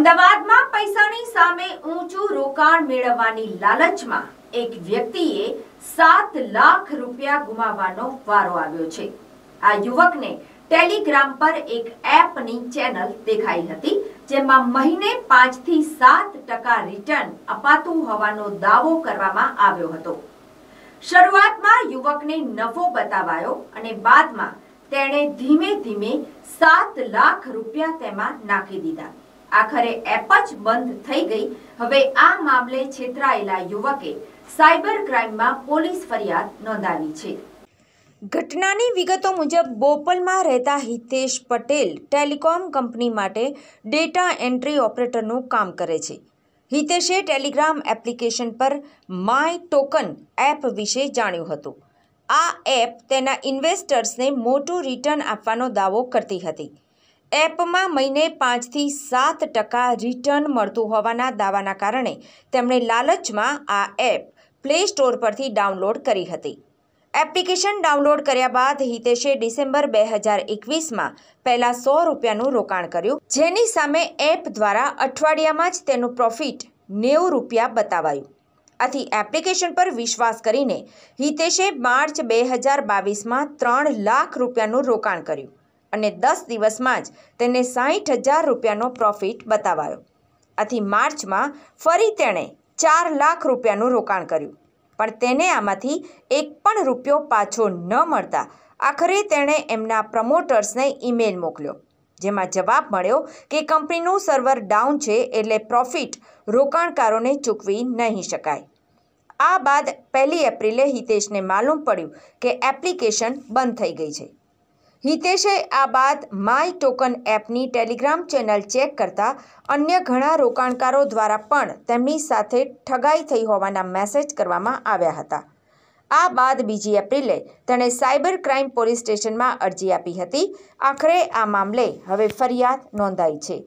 અમદાવાદમાં પૈસાની સામે ઊંચું રોકાણ મેળવવાની લાલચમાં એક વ્યક્તિએ સાત લાખ રૂપિયા ગુમાવવાનો વારો આવ્યો છે આ યુવકને ટેલિગ્રામ પર એક એપની ચેનલ દેખાઈ હતી જેમાં મહિને પાંચ થી સાત ટકા રિટર્ન અપાતું હોવાનો દાવો કરવામાં આવ્યો હતો શરૂઆતમાં યુવકને નફો બતાવાયો અને બાદમાં તેણે ધીમે ધીમે સાત લાખ રૂપિયા તેમાં નાખી દીધા આખરે એપ જ બંધ થઈ ગઈ હવે આ મામલે છેતરાયેલા યુવકે સાયબર ક્રાઇમમાં પોલીસ ફરિયાદ નોંધાવી છે ઘટનાની વિગતો મુજબ બોપલમાં રહેતા હિતેશ પટેલ ટેલિકોમ કંપની માટે ડેટા એન્ટ્રી ઓપરેટરનું કામ કરે છે હિતેશે ટેલિગ્રામ એપ્લિકેશન પર માય ટોકન એપ વિશે જાણ્યું હતું આ એપ તેના ઇન્વેસ્ટર્સને મોટું રિટર્ન આપવાનો દાવો કરતી હતી એપમાં મહિને પાંચથી સાત ટકા રિટર્ન મળતું હોવાના દાવાના કારણે તેમણે લાલચમાં આ એપ પ્લે સ્ટોર પરથી ડાઉનલોડ કરી હતી એપ્લિકેશન ડાઉનલોડ કર્યા બાદ હિતેશે ડિસેમ્બર બે હજાર એકવીસમાં પહેલાં સો રૂપિયાનું રોકાણ કર્યું જેની સામે એપ દ્વારા અઠવાડિયામાં જ તેનું પ્રોફિટ નેવું રૂપિયા બતાવાયું આથી એપ્લિકેશન પર વિશ્વાસ કરીને હિતેશે માર્ચ બે હજાર બાવીસમાં ત્રણ લાખ રૂપિયાનું રોકાણ કર્યું અને દસ દિવસમાં જ તેને સાહીઠ હજાર રૂપિયાનો પ્રોફિટ બતાવાયો આથી માર્ચમાં ફરી તેણે ચાર લાખ રૂપિયાનું રોકાણ કર્યું પણ તેને આમાંથી એક પણ રૂપિયો પાછો ન મળતા આખરે તેણે એમના પ્રમોટર્સને ઈમેલ મોકલ્યો જેમાં જવાબ મળ્યો કે કંપનીનું સર્વર ડાઉન છે એટલે પ્રોફિટ રોકાણકારોને ચૂકવી નહીં શકાય આ બાદ પહેલી એપ્રિલે હિતેશને માલુમ પડ્યું કે એપ્લિકેશન બંધ થઈ ગઈ છે હિતેશે આ બાદ માય ટોકન એપની ટેલિગ્રામ ચેનલ ચેક કરતા અન્ય ઘણા રોકાણકારો દ્વારા પણ તેમની સાથે ઠગાઈ થઈ હોવાના મેસેજ કરવામાં આવ્યા હતા આ બાદ બીજી એપ્રિલે તેણે સાયબર ક્રાઇમ પોલીસ સ્ટેશનમાં અરજી આપી હતી આખરે આ મામલે હવે ફરિયાદ નોંધાઈ છે